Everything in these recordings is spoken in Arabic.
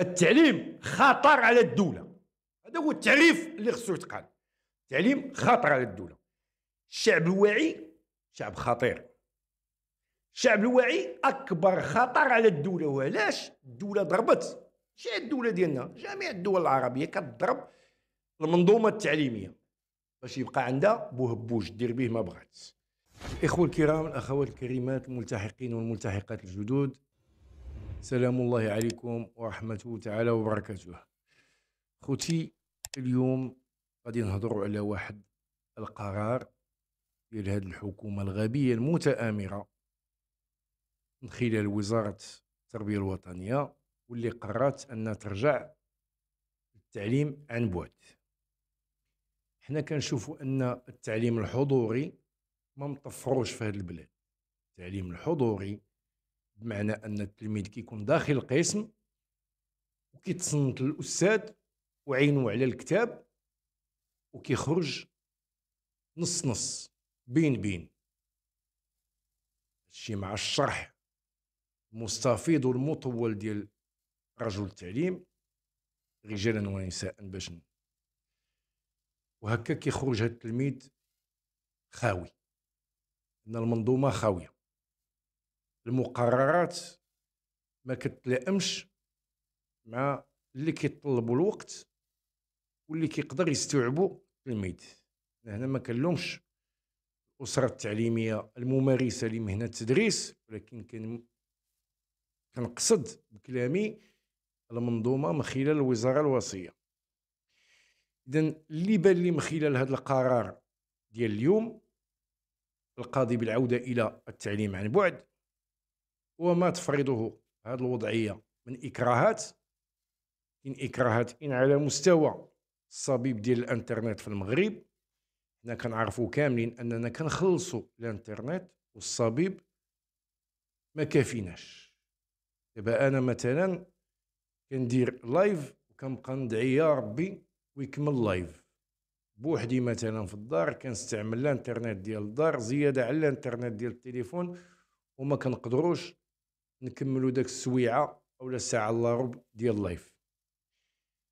التعليم خطر على الدوله هذا هو التعريف اللي خصو يتقال التعليم خطر على الدوله الشعب الواعي شعب خطير الشعب الواعي اكبر خطر على الدوله وعلاش الدوله ضربت شي الدوله ديالنا جميع الدول العربيه كتضرب المنظومه التعليميه باش يبقى عندها بوهبوش دير به ما بغات الاخوه الكرام الاخوات الكريمات الملتحقين والملتحقات الجدد سلام الله عليكم ورحمته تعالى وبركاته خوتي اليوم غادي نهضروا على واحد القرار ديال هذه الحكومه الغبيه المتامره من خلال وزاره التربيه الوطنيه واللي قررت ان ترجع التعليم عن بعد حنا كنشوفوا ان التعليم الحضوري ما مطفروش في هذه البلاد التعليم الحضوري بمعنى ان التلميذ كيكون داخل القسم وكيتصنت للاستاذ وعينه على الكتاب وكيخرج نص نص بين بين هادشي مع الشرح المستفيض والمطول ديال رجل التعليم رجالا ونساء باش وهكا كيخرج هاد التلميذ خاوي ان المنظومه خاويه المقررات ما كتلائمش مع اللي كيطلبوا الوقت واللي كيقدر يستوعبوا الميد هنا ما كنلومش الاسره التعليميه الممارسه لمهنه التدريس ولكن كان كنقصد بكلامي المنظومه من خلال الوزاره الوصيه اذا اللي بان لي من خلال هذا القرار ديال اليوم القاضي بالعوده الى التعليم عن بعد وما تفرضه هذه الوضعيه من اكراهات ان اكراهات ان على مستوى الصبيب ديال الانترنت في المغرب حنا كنعرفوا كاملين اننا كنخلصوا الانترنت والصبيب ما كافيناش دابا انا مثلا كندير لايف وكنبقى ندعي يا ربي ويكمل لايف بوحدي مثلا في الدار كنستعمل الانترنت ديال الدار زياده على الانترنت ديال التليفون وما كنقدروش نكملوا داك السويعه اولا الساعه الا ربع ديال اللايف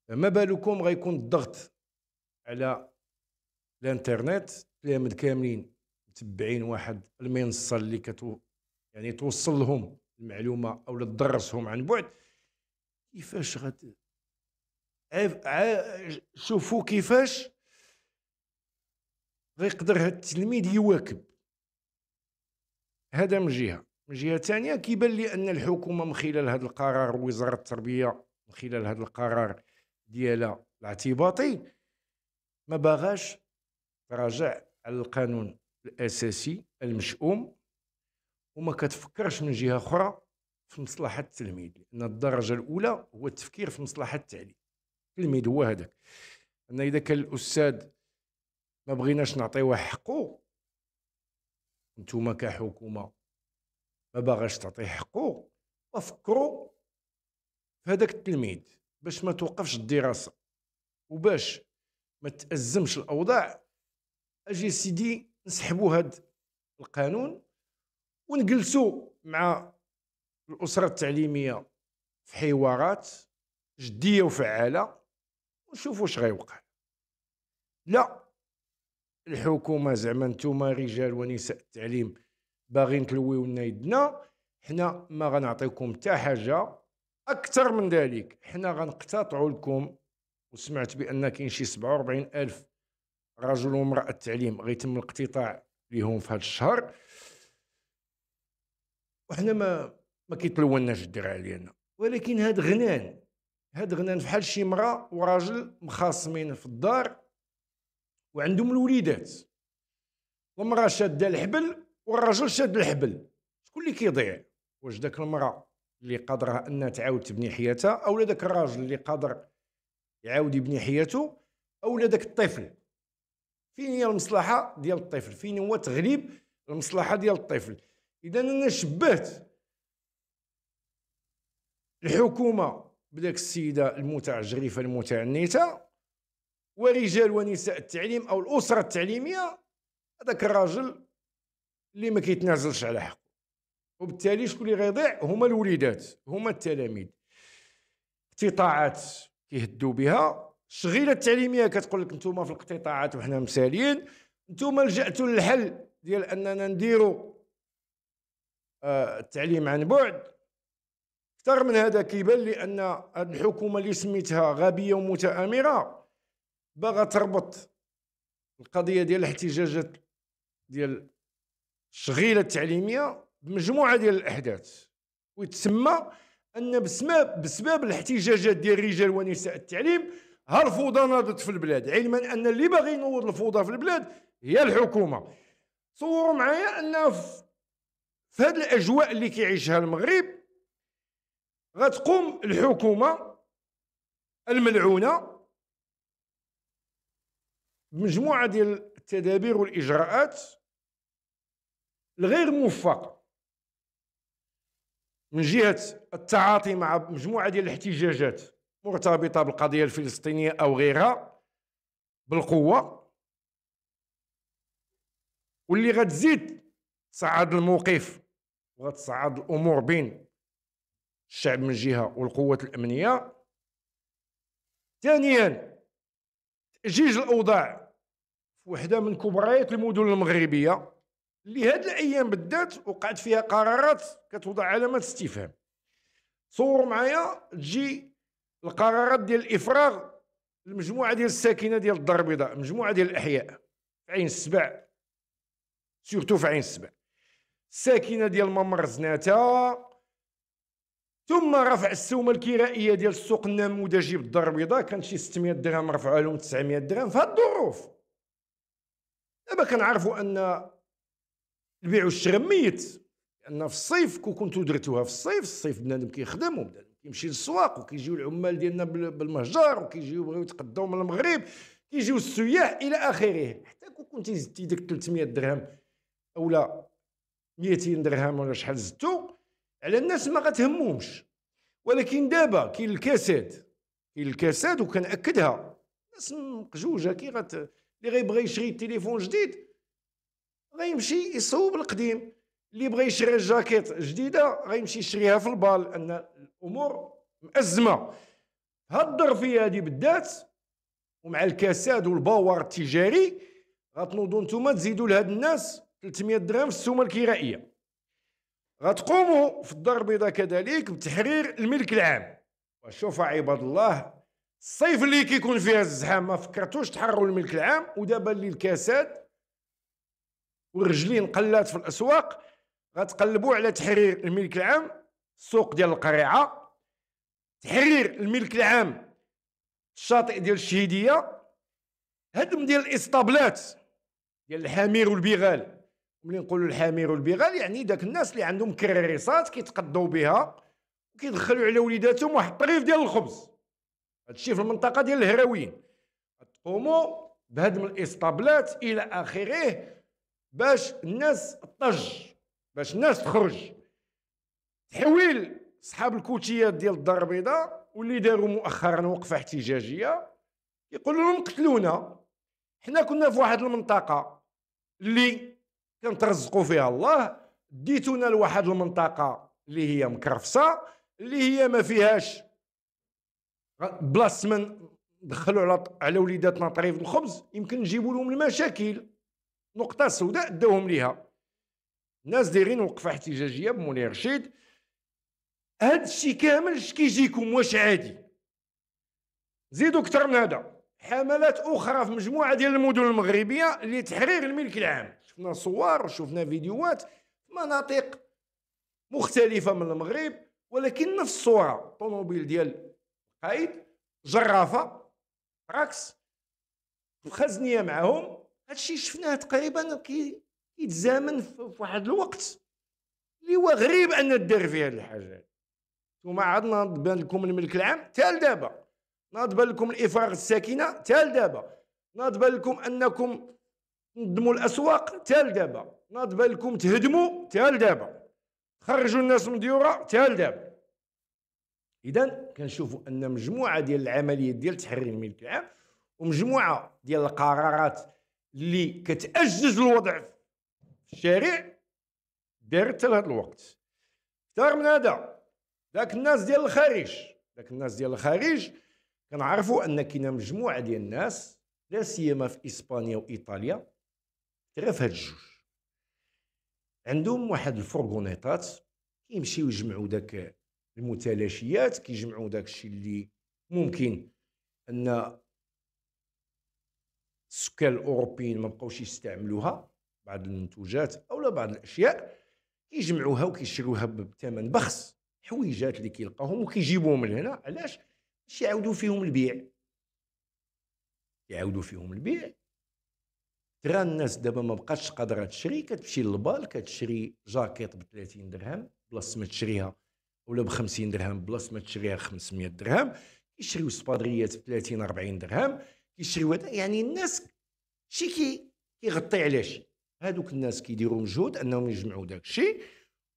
ما بالكم غيكون الضغط على الانترنت تلامد كاملين متبعين واحد المنصه اللي كتو يعني توصل لهم المعلومه او تدرسهم عن بعد كيفاش غت شوفوا كيفاش غيقدر هاد التلميذ يواكب هذا من جهه من جهه ثانيه كيبان لي ان الحكومه من خلال هذا القرار وزاره التربيه من خلال هذا القرار ديالها الاعتباطي ما باغاش تراجع على القانون الاساسي المشؤوم وما كتفكرش من جهه اخرى في مصلحه التلميذ لان الدرجه الاولى هو التفكير في مصلحه التعليم التلميذ هو هذاك ان اذا كان الاستاذ ما بغيناش نعطيوه حقه انتوما كحكومه ما باغاش تعطيه حقه وفكروا في هذاك التلميذ باش ما توقفش الدراسه وباش ما تأزمش الاوضاع اجي سيدي نسحبوا هاد القانون ونجلسوا مع الاسره التعليميه في حوارات جديه وفعاله ونشوفوا واش غيوقع لا الحكومه زعما نتوما رجال ونساء التعليم باغيين تلويو لنا يدنا حنا ما غنعطيكم حتى حاجه اكثر من ذلك حنا غنقتطعوا لكم وسمعت بان كاين شي 47 الف رجل ومراه التعليم غيتم الاقتطاع ليهم في هذا الشهر وحنا ما ما كيتلوناش الدرع ديالنا ولكن هاد غنان هاد غنان فحال شي مرا وراجل مخاصمين في الدار وعندهم الوليدات المرا شاده الحبل والرجل شاد الحبل شكون اللي كيضيع واش داك المراه اللي قادره انها تعاود تبني حياتها او داك الراجل اللي قادر يعاود يبني حياته او داك الطفل فين هي المصلحه ديال الطفل فين هو تغليب المصلحه ديال الطفل اذا انا شبهت الحكومه بداك السيده المتعجرفه المتعنته ورجال ونساء التعليم او الاسره التعليميه هذاك الراجل اللي ما كيتنازلش على حقه وبالتالي شكون اللي غيضيع هما الوليدات هما التلاميذ اقتطاعات كيهدوا بها الشغيله التعليميه كتقول لك انتم في الاقتطاعات وحنا مساليين انتم لجاتوا للحل ديال اننا نديروا آه، التعليم عن بعد اكثر من هذا كيبان لي ان الحكومه اللي سميتها غبيه ومتامره باغا تربط القضيه ديال الاحتجاجات ديال الشغيله التعليميه بمجموعه ديال الاحداث ويتسمى ان بسبب بسبب الاحتجاجات ديال الرجال ونساء التعليم ها الفوضى ناضت في البلاد علما ان اللي باغي ينوض الفوضى في البلاد هي الحكومه تصوروا معايا ان في هذه الاجواء اللي كيعيشها المغرب غتقوم الحكومه الملعونه بمجموعه ديال التدابير والاجراءات الغير موفق من جهه التعاطي مع مجموعه ديال الاحتجاجات مرتبطه بالقضيه الفلسطينيه او غيرها بالقوه واللي غتزيد تصعد الموقف وغتصعد الامور بين الشعب من جهه والقوات الامنيه ثانيا تاجيج الاوضاع في وحده من كبريات المدن المغربيه اللي هاد الايام بالذات وقعت فيها قرارات كتوضع علامات استفهام صوروا معايا تجي القرارات ديال الافراغ المجموعه ديال الساكنه ديال الدار البيضاء مجموعه ديال الاحياء في عين السبع سيرتو في عين السبع الساكنه ديال ممر زناته ثم رفع السومه الكرائيه ديال السوق النموذجي بالدار البيضاء كان شي 600 درهم رفعوا لهم 900 درهم في هاد الظروف دابا كنعرفوا ان البيع والشراء ميت لان في الصيف كون كنتو درتوها في الصيف الصيف بنادم كيخدم وبنادم كيمشي للسواق وكيجيو العمال ديالنا بالمهجر وكيجيو بغاو يتقداو من المغرب كيجيو السياح الى اخره حتى كون كنتي زدتي ديك 300 درهم اولا 200 درهم ولا شحال زدتو على الناس ما غتهمهمش ولكن دابا كاين الكساد كاين الكساد وكنأكدها الناس مقجوجه كي غت اللي غيبغي يشري تليفون جديد غيمشي يصوب القديم اللي بغى يشري جاكيت جديده غيمشي يشريها في البال ان الامور مأزمه هاد الظرفيه هادي بالذات ومع الكساد والباور التجاري غتنوضوا نتوما تزيدوا لهاد الناس 300 درهم في السومه الكرائيه غتقوموا في الدار البيضاء كذلك بتحرير الملك العام وشوف عباد الله الصيف اللي كيكون فيه الزحام ما فكرتوش تحرروا الملك العام ودابا اللي الكساد والرجلين قلات في الاسواق غتقلبوا على تحرير الملك العام السوق ديال القريعه تحرير الملك العام الشاطئ ديال الشهيديه هدم ديال الاسطابلات ديال الحمير والبغال ملي نقولوا الحمير والبغال يعني داك الناس اللي عندهم كراريصات كيتقضوا بها وكيدخلوا على وليداتهم واحد الطريف ديال الخبز هادشي في المنطقه ديال الهراوين تقوموا بهدم الاسطابلات الى اخره باش الناس تطج باش الناس تخرج تحويل صحاب الكوتيات ديال الدار البيضاء واللي داروا مؤخرا وقفه احتجاجيه يقولوا لهم قتلونا حنا كنا في واحد المنطقه اللي كنترزقوا فيها الله ديتونا لواحد المنطقه اللي هي مكرفصه اللي هي ما فيهاش بلاص من دخلوا على على وليداتنا طريف الخبز يمكن نجيبوا لهم المشاكل نقطة سوداء داوهم ليها الناس دايرين وقفة احتجاجية بمولي رشيد هاد الشيء كامل اش كيجيكم واش عادي زيدوا اكثر من هذا حملات اخرى في مجموعه ديال المدن المغربيه لتحرير الملك العام شفنا صور وشفنا فيديوهات مناطق مختلفه من المغرب ولكن نفس الصوره طوموبيل ديال قايد جرافه راكس الخزنيه معهم هادشي شفناه تقريبا كيتزامن في واحد الوقت اللي هو غريب ان دار فيه هاد الحاجات ثم عاد ناضبان لكم الملك العام تال دابا ناضبان لكم الافراغ الساكنه تال دابا ناضبان لكم انكم تنظموا الاسواق تال دابا ناضبان لكم تهدموا تال دابا خرجوا الناس من ديورها تال دابا اذا كنشوفوا ان مجموعه ديال العمليات ديال تحرير الملك العام ومجموعه ديال القرارات اللي كتأجج الوضع في الشارع دارت حتى لهذا الوقت اكثر من هذا ذاك الناس ديال الخارج ذاك الناس ديال الخارج كنعرفوا ان كاينه مجموعه ديال الناس لا سيما في اسبانيا وايطاليا ترى في هاد الجوج عندهم واحد الفرغونيطات كيمشيو يجمعوا داك المتلاشيات كيجمعوا داك الشيء اللي ممكن ان السكان الاوروبيين ما بقاوش يستعملوها بعض المنتوجات او بعض الاشياء كيجمعوها وكيشروها بثمن بخس حويجات اللي كيلقاهم وكيجيبوهم من هنا علاش باش يعاودوا فيهم البيع يعاودوا فيهم البيع ترى الناس دابا ما بقاتش قادره تشري كتمشي للبال كتشري جاكيط ب 30 درهم بلاص ما تشريها ولا ب 50 درهم بلاص ما تشريها 500 درهم يشريو سبادريات ب 30 40 درهم كيشريو هذا يعني الناس شي كي كيغطي على شي هذوك الناس كيديروا مجهود انهم يجمعوا داك الشيء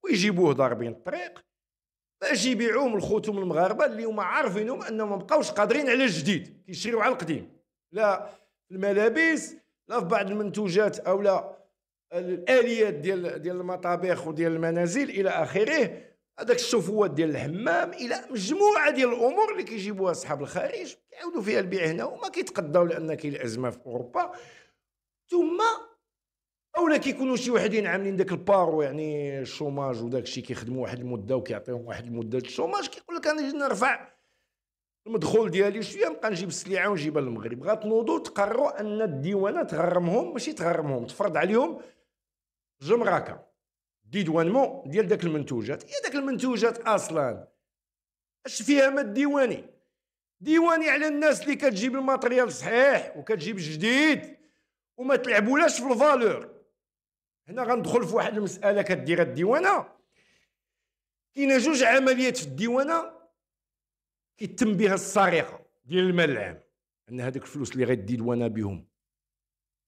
ويجيبوه ضاربين الطريق باش يبيعوهم الخوتم المغاربه اللي هما عارفينهم انهم ما بقاوش قادرين على الجديد كيشريو على القديم لا في الملابس لا في بعض المنتوجات او لا الاليات ديال ديال المطابخ وديال المنازل الى اخره هذاك الشوفوات ديال الحمام الى مجموعه ديال الامور اللي كيجيبوها اصحاب الخارج كيعاودوا فيها البيع هنا وما كيتقداو لان كاين الازمه في اوروبا ثم اولا كيكونوا شي وحدين عاملين داك البارو يعني الشوماج وداك الشيء كيخدموا واحد المده وكيعطيهم واحد المده الشوماج كيقول لك انا نرفع المدخول ديالي شويه نبقى نجيب السلعه ونجيبها للمغرب غتنوضوا تقرروا ان الديوانه تغرمهم ماشي تغرمهم تفرض عليهم جمركه ديدوانمون ديال داك المنتوجات هي داك المنتوجات اصلا اش فيها ما ديواني ديواني على الناس اللي كتجيب الماتريال صحيح وكتجيب جديد وما تلعبولاش في الفالور هنا غندخل في واحد المساله كديرها الديوانه كاين جوج عمليات في الديوانه كيتم بها السرقه ديال المال العام ان هذوك الفلوس اللي غيديدوانا بهم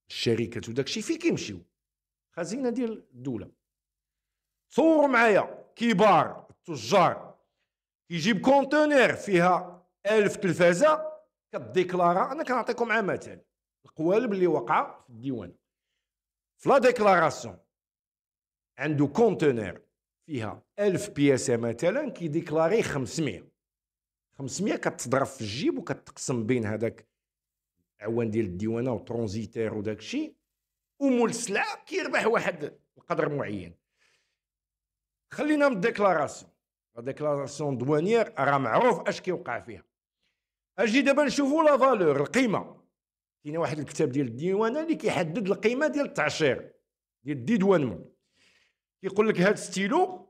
الشركات وداكشي فين كيمشيو خزينه ديال الدوله تصوروا معايا كبار التجار يجيب كونتينر فيها ألف تلفازة كديكلارا أنا كنعطيكم عام مثال القوالب اللي وقع في الديوان في لا ديكلاراسيون عنده كونتينر فيها ألف بياسة مثلا كيديكلاري 500 500 كتضرب في الجيب وكتقسم بين هذاك عوان ديال الديوانه وترونزيتير وداك الشيء ومول السلعه كيربح واحد القدر معين خلينا من الديكلاراسيون ديكلاراسيون دوانيير راه معروف اش كيوقع فيها اجي دابا نشوفوا لا فالور القيمه كاين واحد الكتاب ديال الديوانه اللي كيحدد القيمه ديال التعشير ديال الديدوانمون كيقول لك هذا ستيلو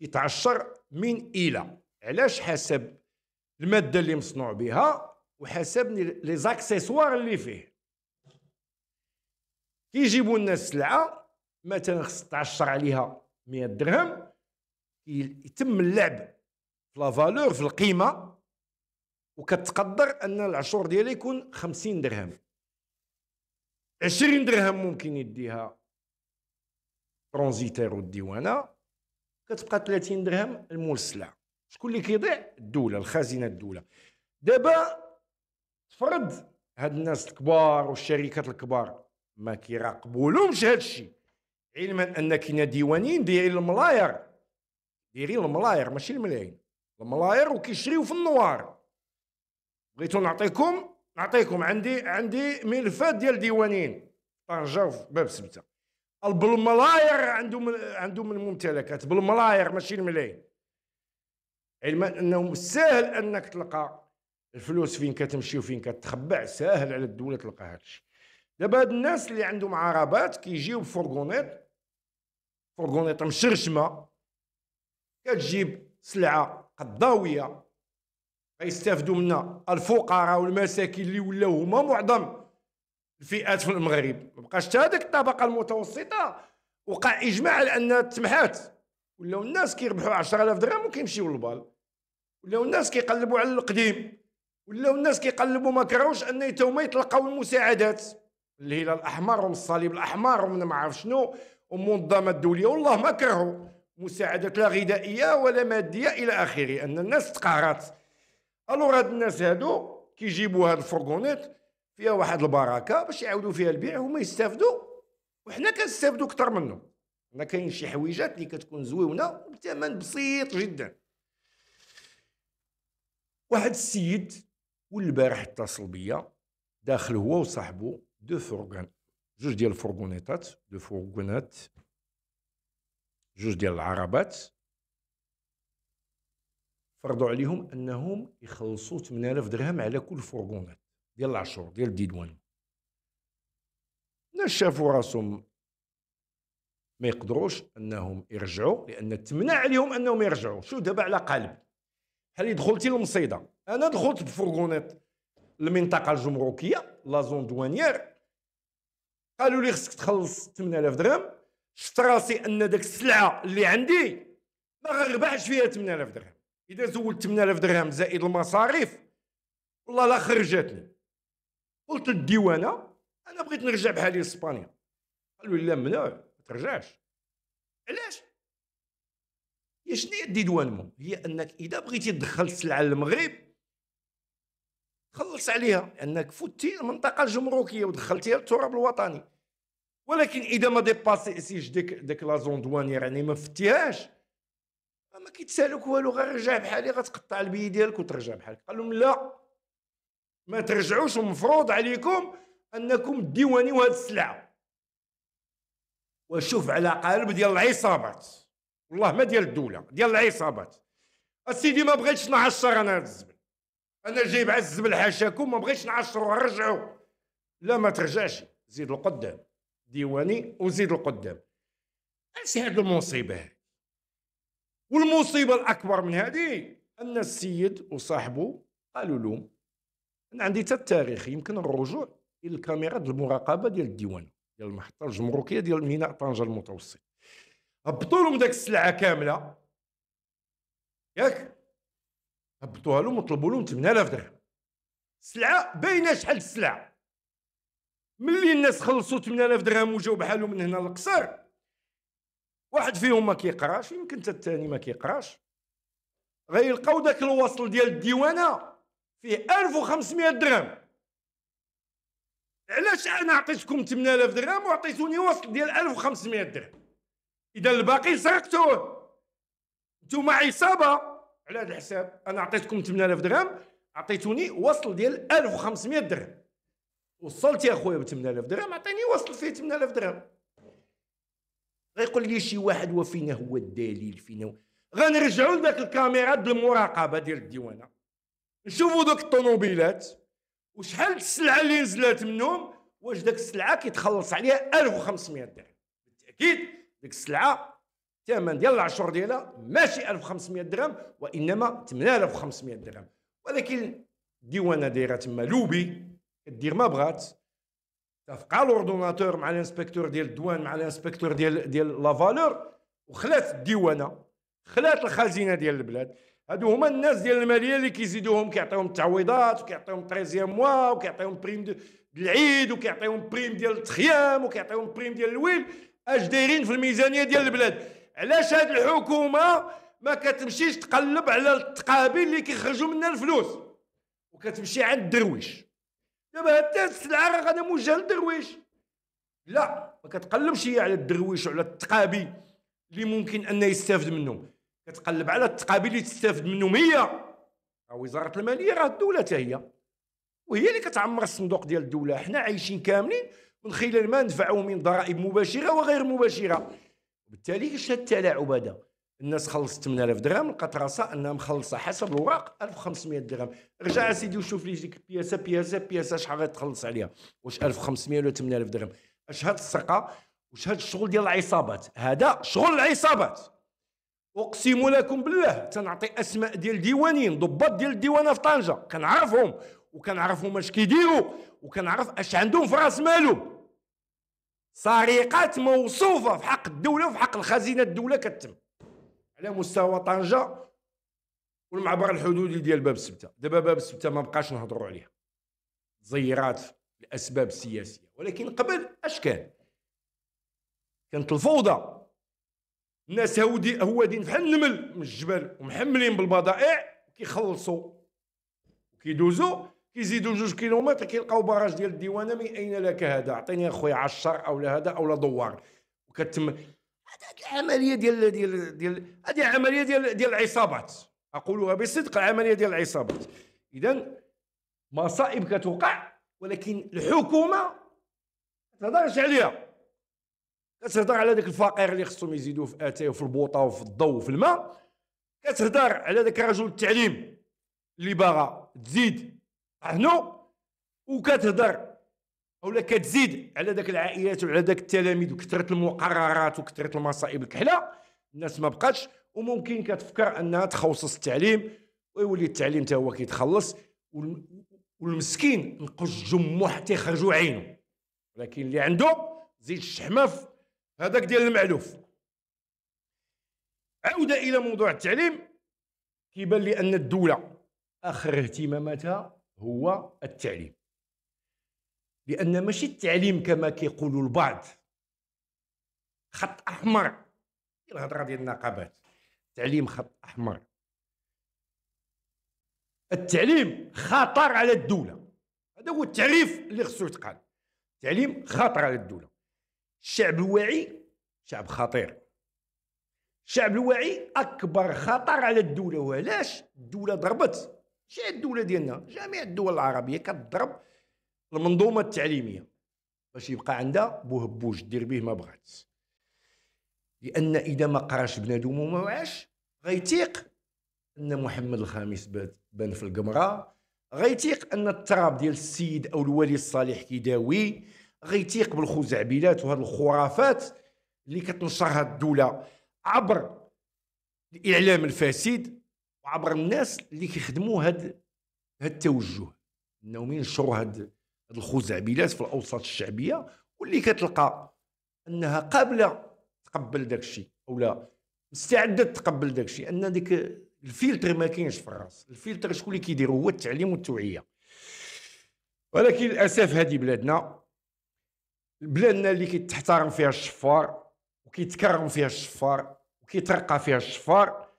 يتعشر من الى علاش حسب الماده اللي مصنوع بها وحسب لي زاكسيسوار اللي فيه كيجيبوا لنا السلعه مثلا خص تعشر عليها 100 درهم يتم اللعب في لا فالور في القيمه وكتقدر ان العشور ديالها يكون 50 درهم 20 درهم ممكن يديها ترونزيتير والديوانه كتبقى 30 درهم المول شكون اللي كيضيع الدوله الخزينه الدوله دابا تفرض هاد الناس الكبار والشركات الكبار ما كيراقبولهمش هادشي علما ان كاين ديوانين دايرين الملاير دايرين الملاير ماشي الملايين الملاير وكيشريو في النوار بغيتو نعطيكم نعطيكم عندي عندي ملفات ديال ديوانين طنجه وفي باب سبته بالملاير عندهم عندهم الممتلكات بالملاير ماشي الملايين علما انه ساهل انك تلقى الفلوس فين كتمشي وفين كتخبع ساهل على الدوله تلقى هادشي دابا هاد الناس اللي عندهم عربات كيجيو بفرغونيط فرغونيط مشرشمه كتجيب سلعه قضاويه غيستافدوا منها الفقراء والمساكين اللي ولاو هما معظم الفئات في المغرب مبقاش حتى هذيك الطبقه المتوسطه وقع اجماع على انها تمحات ولاو الناس كيربحوا 10000 درهم وكيمشيو للبال ولاو الناس كيقلبوا على القديم ولاو الناس كيقلبوا ما كراوش ان تاهوما يتلقاو المساعدات الهلال الاحمر ومن الصليب الاحمر ومن ما عرف شنو ومنظمات دوليه والله ما كرهوا مساعدات لا غذائيه ولا ماديه الى اخره ان الناس تقهرت الور هاد الناس هادو كيجيبوا هاد الفرغونات فيها واحد البركه باش يعاودوا فيها البيع هما يستافدوا وحنا كنستافدوا اكثر منهم ما كاين شي حويجات اللي كتكون زويونه بثمن بسيط جدا واحد السيد والبارح اتصل بيا داخل هو وصاحبه دو فورغون جوج ديال الفرقونيطات دو فورغونات جوج ديال العربات فرضوا عليهم انهم يخلصوا 8000 درهم على كل فرقونات ديال العشر ديال الديدوان الناس شافوا راسهم ما يقدروش انهم يرجعوا لان تمنع عليهم انهم يرجعوا شو دابا على قلب هل دخلتي المصيده انا دخلت بفرقونات المنطقه الجمركيه لا زون دوانيير قالوا لي خصك تخلص 8000 درهم شفت راسي ان داك السلعه اللي عندي ما غنربحش فيها 8000 درهم اذا زولت 8000 درهم زائد المصاريف والله لا خرجتني قلت للديوانه انا بغيت نرجع بحالي لاسبانيا قالوا لي لا ممنوع ما ترجعش علاش هي شنو هي الديدوانمون هي انك اذا بغيتي تدخل السلعه للمغرب خلص عليها لانك فتي المنطقه الجمركيه ودخلتيها للتراب الوطني ولكن اذا ما ديباسيتيش ديك ديك لا زون دوانيير يعني ما فتيهاش ما كيتسالوك والو غير رجع بحالي غتقطع البي ديالك وترجع بحالك قال لهم لا ما ترجعوش ومفروض عليكم انكم ديوانيو هاد السلعه وشوف على قالب ديال العصابات والله ما ديال الدوله ديال العصابات السيدي ما بغيتش نعشر انا هاد الزبل انا جايب عز بالحاشاكم ما بغيتش نعشروا نرجعوا لا ما ترجعش زيد القدام ديواني وزيد القدام اش هاد المصيبه والمصيبه الاكبر من هذه ان السيد وصاحبه قالوا لهم انا عندي حتى التاريخ يمكن الرجوع الى الكاميرا ديال المراقبه ديال الديوان ديال المحطه الجمركيه ديال ميناء طنجه المتوسط هبطوا لهم داك السلعه كامله ياك هبطوها لهم وطلبوا لهم 8000 درهم السلعه باينه شحال السلعه ملي الناس خلصوا 8000 درهم وجاو بحالهم من هنا للقصر واحد فيهم ما كيقراش يمكن حتى الثاني ما كيقراش غيلقاو داك الوصل ديال الديوانه فيه 1500 درهم علاش انا عطيتكم 8000 درهم وعطيتوني وصل ديال 1500 درهم اذا الباقي سرقتوه نتوما عصابه على هذا الحساب انا عطيتكم 8000 درهم عطيتوني وصل ديال 1500 درهم وصلت يا خويا ب 8000 درهم عطيني وصل فيه 8000 درهم غيقول لي شي واحد وفينا هو الدليل فينا هو غنرجعوا لذاك الكاميرا ديال المراقبه ديال الديوانه نشوفوا دوك الطوموبيلات وشحال السلعه اللي نزلات منهم واش داك السلعه كيتخلص عليها 1500 درهم بالتاكيد ديك السلعه الثمن ديال العشر ديالها ماشي 1500 درهم وانما 8500 درهم ولكن الديوانه دايره تما لوبي كدير ما بغات تفقع لوردوناتور مع الانسبكتور ديال الدوان مع الانسبكتور ديال ديال لا فالور وخلات الديوانه خلات الخزينه ديال البلاد هادو هما الناس ديال الماليه اللي كيزيدوهم كيعطيهم التعويضات وكيعطيهم 13 موا وكيعطيهم بريم العيد وكيعطيهم بريم ديال التخيام وكيعطيهم بريم ديال الويل اش دايرين في الميزانيه ديال البلاد علاش هاد الحكومه ما كتمشيش تقلب على التقابيل اللي كيخرجوا منها الفلوس وكتمشي عند الدرويش دابا حتى السلعه راه غادا موجهه للدرويش لا ما كتقلبش هي على الدرويش وعلى التقابي اللي ممكن انه يستافد منهم كتقلب على التقابي اللي تستافد منهم هي وزاره الماليه راه الدوله حتى هي وهي اللي كتعمر الصندوق ديال الدوله حنا عايشين كاملين من خلال ما ندفعوا من ضرائب مباشره وغير مباشره بالتالي اش التلاعب هذا الناس خلصت 8000 درهم لقات راسها انها مخلصه حسب الوراق 1500 درهم رجع سيدي وشوف لي ديك البياسه بياسه بياسه شحال غتخلص عليها واش 1500 ولا 8000 درهم اش هاد السرقه واش هاد الشغل ديال العصابات هذا شغل العصابات اقسم لكم بالله تنعطي اسماء ديال ديوانيين ضباط ديال الديوانه في طنجه كنعرفهم وكنعرفهم اش كيديروا وكنعرف اش عندهم في راس مالهم سرقات موصوفه في حق الدوله وفي حق الخزينه الدوله كتم على مستوى طنجه والمعبر الحدودي ديال باب سبته دابا باب سبته ما بقاش نهضروا عليها زيرات الاسباب السياسيه ولكن قبل اش كان كانت الفوضى الناس هودي هوادين بحال النمل من الجبل ومحملين بالبضائع كيخلصوا وكيدوزوا كيزيدوا جوج كيلومتر كيلقاو باراج ديال الديوانه من اين لك هذا اعطيني اخويا عشر او لا هذا او لا دوار وكتم هذه العمليه ديال ديال ديال هذه عمليه ديال ديال العصابات اقولها بصدق عمليه ديال العصابات اذا مصائب كتوقع ولكن الحكومه ما تهضرش عليها كتهضر على داك الفقير اللي خصهم يزيدوه في اتاي وفي البوطه وفي الضو وفي الماء كتهضر على داك رجل التعليم اللي باغا تزيد رهنوا وكتهضر اولا كتزيد على داك العائلات وعلى داك التلاميذ وكثره المقررات وكثره المصائب الكحله الناس ما بقاتش وممكن كتفكر انها تخصص التعليم ويولي التعليم حتى هو كيتخلص والمسكين نقص حتى يخرجوا عينه ولكن اللي عنده زيد الشحمه هذاك ديال المعلوف عوده الى موضوع التعليم كيبان لي ان الدوله اخر اهتماماتها هو التعليم لان ماشي التعليم كما كيقولوا البعض خط احمر الهضره ديال النقابات التعليم خط احمر التعليم خطر على الدوله هذا هو التعريف اللي خصو يتقال التعليم خطر على الدوله الشعب الواعي شعب خطير الشعب الواعي اكبر خطر على الدوله وعلاش الدوله ضربت شي الدوله ديالنا جميع الدول العربيه كتضرب المنظومه التعليميه باش يبقى عندها بوش دير به ما بغات لان اذا ما قراش بنادم وما وعاش غيتيق ان محمد الخامس بان في القمره غيتيق ان التراب ديال السيد او الولي الصالح كيداوي غيتيق بالخزعبلات وهاد الخرافات اللي كتنشرها الدوله عبر الاعلام الفاسد وعبر الناس اللي كيخدموا هاد هاد التوجه انهم ينشروا هاد هاد الخزعبلات في الاوساط الشعبيه واللي كتلقى انها قابله تقبل داك الشيء او لا مستعده تقبل داك الشيء ان ديك الفلتر ما كاينش في الراس الفلتر شكون اللي كيدير هو التعليم والتوعيه ولكن للاسف هذه بلادنا بلادنا اللي كيتحترم فيها الشفار وكيتكرم فيها الشفار وكيترقى فيها الشفار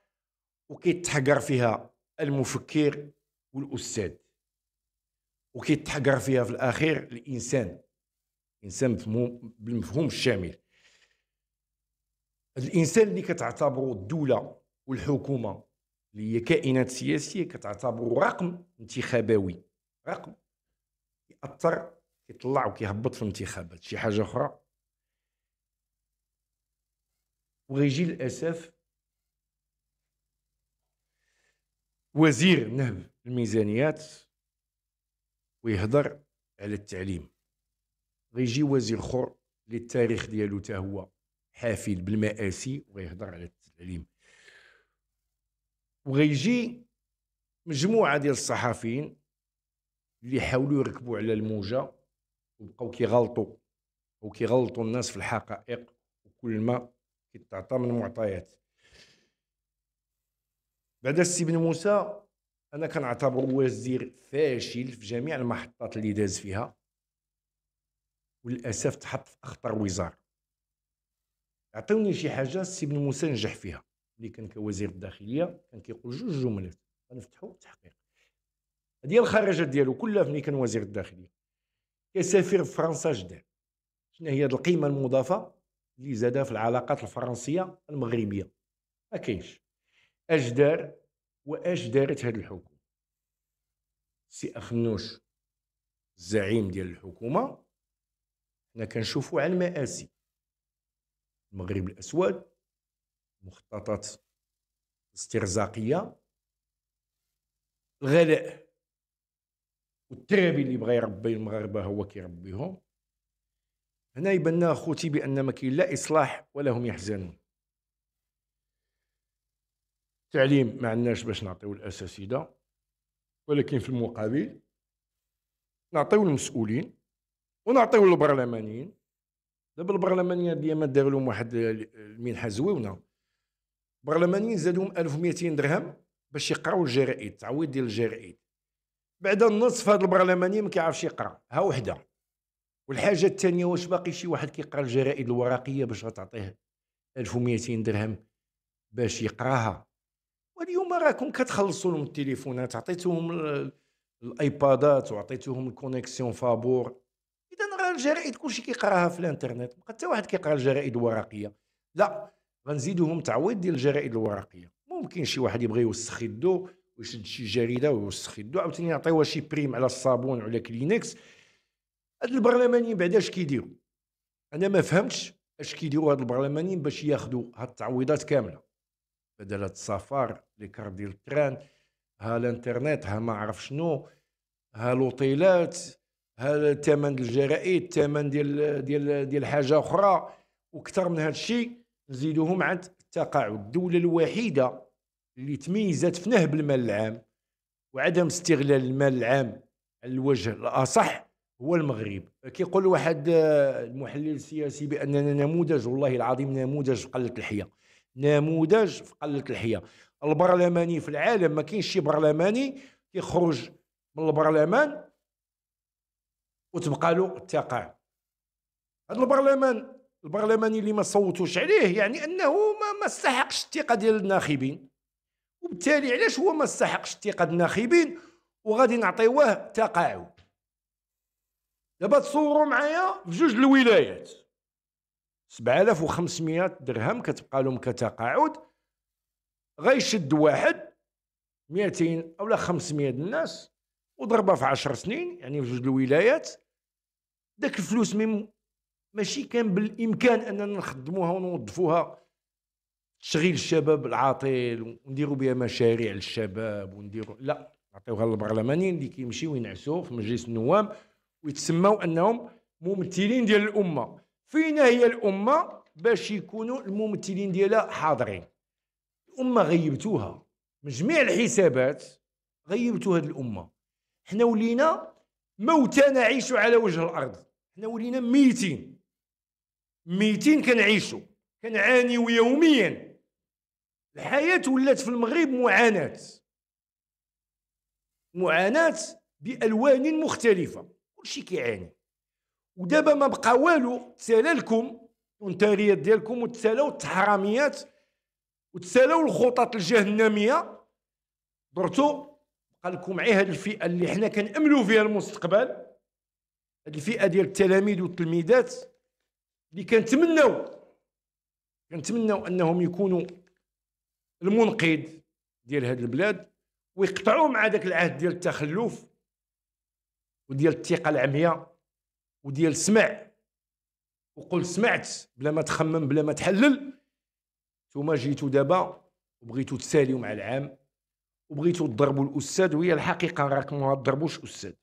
وكيتحقر فيها المفكر والاستاذ وكيتحقر فيها في الاخير الانسان انسان بالمفهوم الشامل الانسان اللي كتعتبره الدوله والحكومه اللي هي كائنات سياسيه كتعتبره رقم انتخابوي رقم ياثر كيطلع وكيهبط في الانتخابات شي حاجه اخرى وغيجي للاسف وزير نهب الميزانيات ويهضر على التعليم غيجي وزير اخر اللي التاريخ ديالو تا هو حافل بالمآسي ويهضر على التعليم وغيجي مجموعه ديال الصحفيين اللي حاولوا يركبوا على الموجه وبقاو كيغلطوا وكيغلطوا الناس في الحقائق وكل ما كيتعطى من معطيات بعد السي بن موسى انا كنعتبره وزير فاشل في جميع المحطات اللي داز فيها وللاسف تحط في اخطر وزاره عطيوني شي حاجه السي بن موسى نجح فيها اللي كان كوزير الداخليه كان كيقول جوج جملات غنفتحوا تحقيق هذه الخرجات ديالو كلها فني كان وزير الداخليه كسفير في فرنسا جدع شنو هي القيمه المضافه اللي زادها في العلاقات الفرنسيه المغربيه ما كاينش اش دار واش دارت هاد الحكومه سي اخنوش الزعيم ديال الحكومه حنا كنشوفو على المآسي المغرب الاسود مخططات استرزاقيه الغلاء والترابي اللي بغى يربي المغاربه هو كيربيهم هنا يبان خوتي بان ما كاين لا اصلاح ولا هم يحزنون التعليم ما عندناش باش نعطيو الاساتذه ولكن في المقابل نعطيو المسؤولين ونعطيو البرلمانيين دابا البرلمانيين ما دار لهم واحد المنحه زويونه برلمانيين زادوهم 1200 درهم باش يقراو الجرائد تعويض ديال الجرائد بعد النصف هاد البرلماني ما كيعرفش يقرا ها وحده والحاجه الثانيه واش باقي شي واحد كيقرا الجرائد الورقيه باش غتعطيه 1200 درهم باش يقراها واليوم راكم كتخلصوا لهم التليفونات عطيتوهم الايبادات وعطيتوهم الكونيكسيون فابور اذا راه الجرائد كلشي كيقراها في الانترنت بقى حتى واحد كيقرا الجرائد الورقيه لا غنزيدوهم تعويض ديال الجرائد الورقيه ممكن شي واحد يبغي يوسخ يدو ويشد شي جريده ويوسخ يدو عاوتاني يعطيوها شي بريم على الصابون وعلى كلينكس هاد البرلمانيين بعدا اش كيديروا انا ما فهمتش اش كيديروا هاد البرلمانيين باش ياخذوا هاد التعويضات كامله بدلات السفر لي كار ديال التران ها الانترنت ها ما عرف شنو ها لوطيلات ها الثمن الجرائد الثمن ديال ديال ديال حاجه اخرى وكثر من هذا الشيء نزيدوهم عند التقاعد الدوله الوحيده اللي تميزت في نهب المال العام وعدم استغلال المال العام على الوجه الاصح هو المغرب كيقول واحد المحلل السياسي باننا نموذج والله العظيم نموذج قله الحياه نموذج في قله الحياه البرلماني في العالم ما كاينش شي برلماني كيخرج من البرلمان وتبقى له الثقه هذا البرلمان البرلماني اللي ما صوتوش عليه يعني انه ما ما استحقش الثقه ديال الناخبين وبالتالي علاش هو ما استحقش الثقه ديال الناخبين وغادي نعطيوه تقاعد دابا تصوروا معايا في جوج الولايات 7500 درهم كتبقى لهم كتقاعد غيشد واحد 200 لا 500 الناس وضربها في 10 سنين يعني في جوج الولايات داك الفلوس ميم ماشي كان بالامكان اننا نخدموها ونوظفوها تشغيل الشباب العاطل ونديروا بها مشاريع للشباب ونديروا لا نعطيوها للبرلمانيين اللي كيمشيو ينعسوا في مجلس النواب ويتسموا انهم ممثلين ديال الامه فين هي الامه باش يكونوا الممثلين ديالها حاضرين الامه غيبتوها من جميع الحسابات غيبتوا هذه الامه حنا ولينا موتى نعيش على وجه الارض حنا ولينا ميتين ميتين كنعيشوا كنعانيو يوميا الحياه ولات في المغرب معاناه معاناه بالوان مختلفه كلشي كيعاني ودابا ما بقى والو تسالى لكم الانتاريات ديالكم وتسالاو التحراميات وتسالاو الخطط الجهنميه درتو بقى لكم عي هذه الفئه اللي حنا كناملوا فيها المستقبل هذه الفئه ديال التلاميذ والتلميذات اللي كنتمناو كنتمناو انهم يكونوا المنقذ ديال هذه البلاد ويقطعوا مع ذاك العهد ديال التخلف وديال الثقه العمياء وديال سمع وقل سمعت بلا ما تخمم بلا ما تحلل ثم جيتوا دابا وبغيتوا تساليوا مع العام وبغيتوا تضربوا الاستاذ وهي الحقيقه راكم ما تضربوش استاذ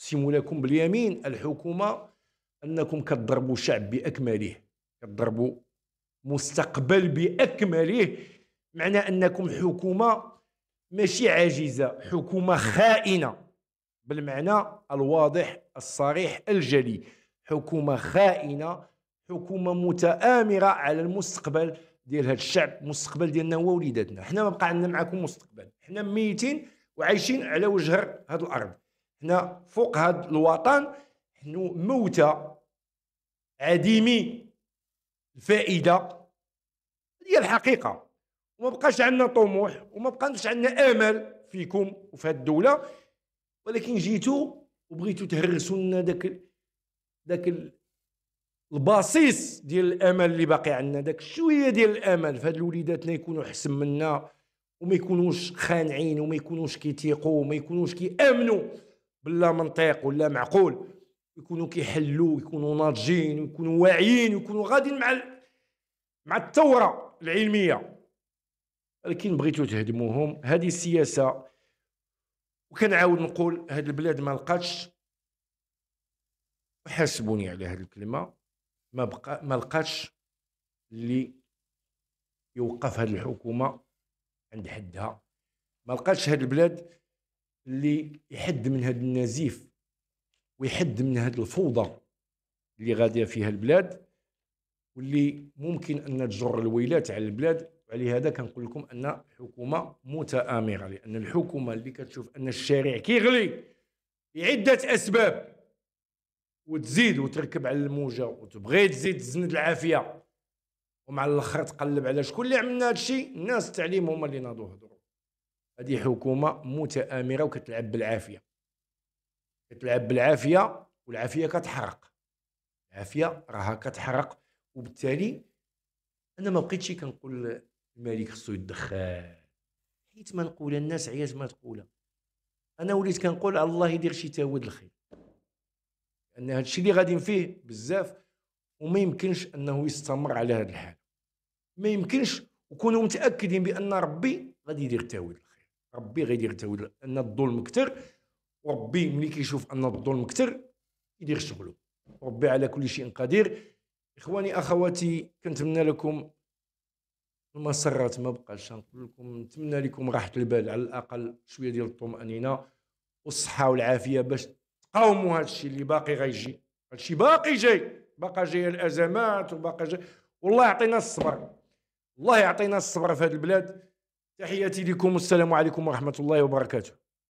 سموا لكم باليمين الحكومه انكم كتضربوا شعب باكمله كتضربوا مستقبل باكمله معنى انكم حكومه ماشي عاجزه حكومه خائنه بالمعنى الواضح الصريح الجلي حكومة خائنة حكومة متآمرة على المستقبل ديال هاد الشعب المستقبل ديالنا هو وليداتنا حنا ما بقى عندنا معكم مستقبل حنا ميتين وعايشين على وجه هاد الارض حنا فوق هاد الوطن حنا موتى عديمي الفائده هي الحقيقه وما بقاش عندنا طموح وما بقاش عندنا امل فيكم وفي هاد الدوله ولكن جيتو وبغيتو تهرسوا لنا داك داك الباسيس ديال الامل اللي باقي عندنا داك شويه ديال الامل فهاد وليداتنا يكونوا حسن منا وما يكونوش خانعين وما يكونوش كيتيقوا وما يكونوش كيامنوا بلا منطق ولا معقول يكونوا كيحلوا يكونوا ناضجين ويكونوا واعيين ويكونوا غاديين مع ال... مع الثوره العلميه ولكن بغيتو تهدموهم هذه السياسه وكنعاود نقول هاد البلاد ما لقاتش حاسبوني على هاد الكلمه ما بقى ما لقاتش اللي يوقف هاد الحكومه عند حدها ما لقاتش هاد البلاد اللي يحد من هاد النزيف ويحد من هاد الفوضى اللي غاديه فيها البلاد واللي ممكن ان تجر الويلات على البلاد ولهذا كنقول لكم ان الحكومه متامره لان الحكومه اللي كتشوف ان الشارع كيغلي لعده اسباب وتزيد وتركب على الموجه وتبغي تزيد تزند العافيه ومع الاخر تقلب على شكون اللي عملنا هذا الشيء الناس التعليم هما اللي ناضوا هضروا هذه حكومه متامره وكتلعب بالعافيه كتلعب بالعافيه والعافيه كتحرق العافيه راها كتحرق وبالتالي انا ما بقيتش كنقول الملك خصو يدخل حيت ما نقول الناس عياش ما تقولها انا وليت كنقول الله يدير شي تاود الخير ان هذا الشيء اللي غادي فيه بزاف وما يمكنش انه يستمر على هذا الحال ما يمكنش وكونوا متاكدين بان ربي غادي يدير تاود الخير ربي غادي يدير تاود ان الظلم كثر وربي ملي كيشوف ان الظلم كثر يدير شغله ربي على كل شيء قدير اخواني اخواتي كنتمنى لكم المسرات ما بقاش نقول لكم نتمنى لكم راحه البال على الاقل شويه ديال الطمانينه والصحه والعافيه باش تقاوموا هذا الشيء اللي باقي غيجي هذا الشيء باقي جاي باقا جايه الازمات وباقا جاي والله يعطينا الصبر الله يعطينا الصبر في هذه البلاد تحياتي لكم والسلام عليكم ورحمه الله وبركاته